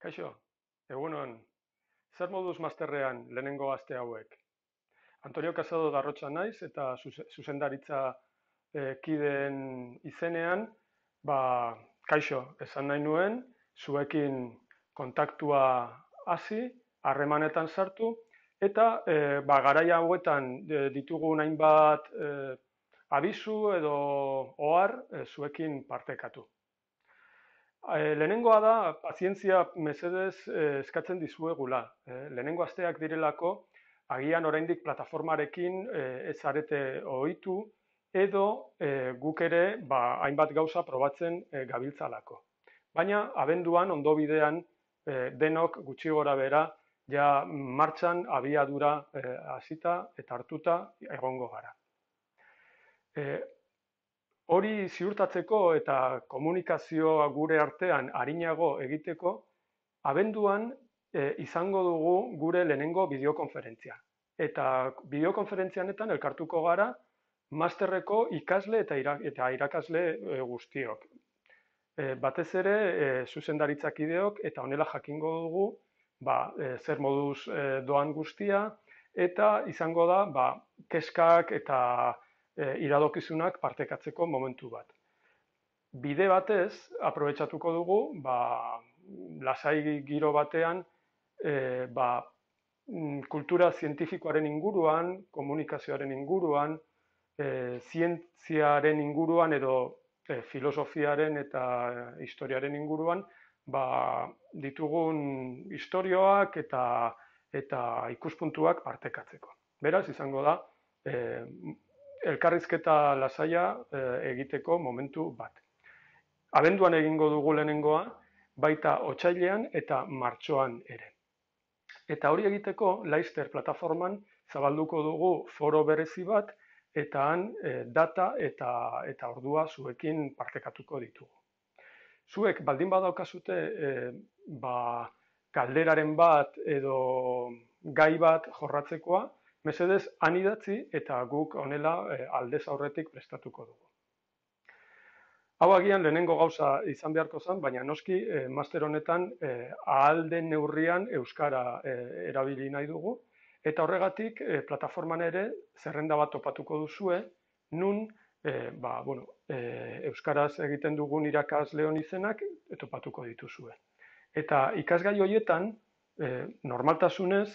Kaixo, egunon, zer moduz masterrean lehenengo aste hauek? Antonio Casado garrotsa naiz eta zuzendaritza e, kideen izenean, ba, kaixo, esan nahi nuen, zuekin kontaktua hasi, harremanetan sartu, eta e, ba, garaia hauetan e, eh, ditugu hainbat e, abizu edo ohar e, zuekin partekatu. Eh, lehenengoa da, pazientzia mesedez eh, eskatzen dizuegula. E, lehenengo asteak direlako, agian oraindik plataformarekin e, ez zarete ohitu edo guk ere ba, hainbat gauza probatzen e, gabiltzalako. Baina abenduan ondo bidean denok gutxi gora bera ja martxan abiadura hasita eta hartuta egongo gara. Hori ziurtatzeko eta komunikazioa gure artean harinago egiteko, abenduan eh, izango dugu gure lehenengo bideokonferentzia. Eta bideokonferentzianetan elkartuko gara masterreko ikasle eta, eta irakasle eh, guztiok. E, batez ere, e, zuzendaritzak ideok eta onela jakingo dugu ba, zer moduz doan guztia, eta izango da, ba, keskak eta E, iradokizunak partekatzeko momentu bat. Bide batez, aprobetsatuko dugu, ba, lasai giro batean, e, ba, mm, kultura zientifikoaren inguruan, komunikazioaren inguruan, e, zientziaren inguruan edo e, filosofiaren eta e, historiaren inguruan, ba, ditugun historioak eta eta ikuspuntuak partekatzeko. Beraz, izango da, e, elkarrizketa lasaia eh, egiteko momentu bat. Abenduan egingo dugu lehenengoa, baita otsailean eta martxoan ere. Eta hori egiteko Laister plataforman zabalduko dugu foro berezi bat eta han eh, data eta eta ordua zuekin partekatuko ditugu. Zuek baldin badaukazute e, ba galderaren bat edo gai bat jorratzekoa, Mesedez, han idatzi eta guk onela eh, aldez aurretik prestatuko dugu. Hau agian lehenengo gauza izan beharko zen, baina noski eh, master honetan eh, ahalden neurrian Euskara erabili nahi dugu. Eta horregatik, plataforman ere zerrenda bat topatuko duzue, nun ba, Euskaraz egiten dugun irakaz lehon izenak topatuko dituzue. Eta ikasgai horietan, normaltasunez,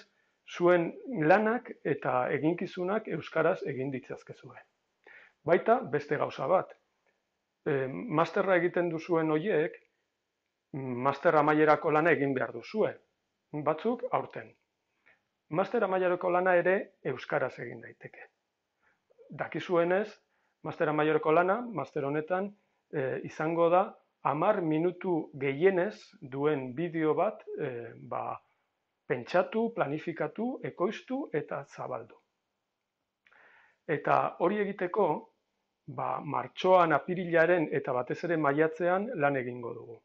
zuen lanak eta eginkizunak euskaraz egin ditzazke Baita beste gauza bat. E, masterra egiten duzuen hoiek, master amaierako lana egin behar duzue. Batzuk aurten. Master amaierako lana ere euskaraz egin daiteke. Dakizuenez, master amaierako lana, master honetan, e, izango da, amar minutu gehienez duen bideo bat, e, ba, pentsatu, planifikatu, ekoiztu eta zabaldu. Eta hori egiteko, ba, martxoan, apirilaren eta batez ere maiatzean lan egingo dugu.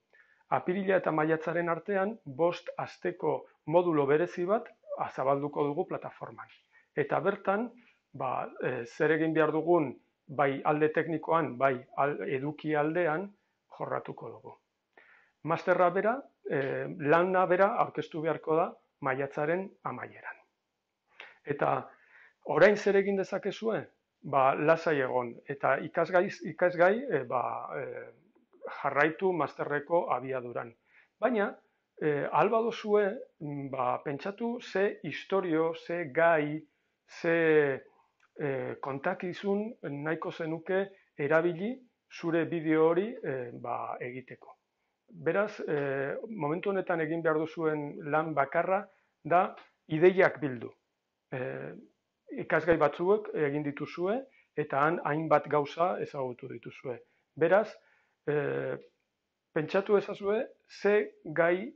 Apirila eta maiatzaren artean, bost asteko modulo berezi bat azabalduko dugu plataforman. Eta bertan, ba, e, zer egin behar dugun, bai alde teknikoan, bai al, eduki aldean, jorratuko dugu. Masterra bera, e, lana bera aurkeztu beharko da maiatzaren amaieran. Eta orain zer egin dezakezue? Ba, lasai egon eta ikasgai ikasgai e, ba, e, jarraitu masterreko abiaduran. Baina e, albadozue mm, ba, pentsatu ze historio, ze gai, ze e, kontakizun nahiko zenuke erabili zure bideo hori e, ba, egiteko. Beraz, e, momentu honetan egin behar duzuen lan bakarra, da ideiak bildu. E, ikasgai batzuek egin dituzue eta han hainbat gauza ezagutu dituzue. Beraz, e, pentsatu ezazue ze gai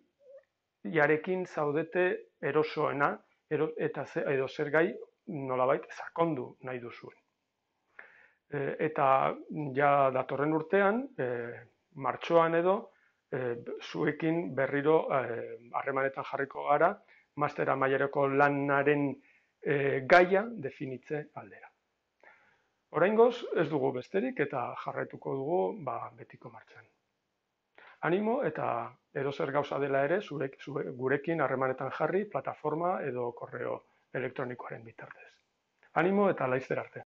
jarekin zaudete erosoena eta ze, edo zer gai nolabait sakondu nahi duzuen. E, eta ja datorren urtean, e, martxoan edo, e, zuekin berriro e, harremanetan jarriko gara, master amaiereko lanaren eh, gaia definitze aldera. Oraingoz ez dugu besterik eta jarraituko dugu ba, betiko martxan. Animo eta zer gauza dela ere zure, zure, gurekin harremanetan jarri plataforma edo korreo elektronikoaren bitartez. Animo eta laizter arte.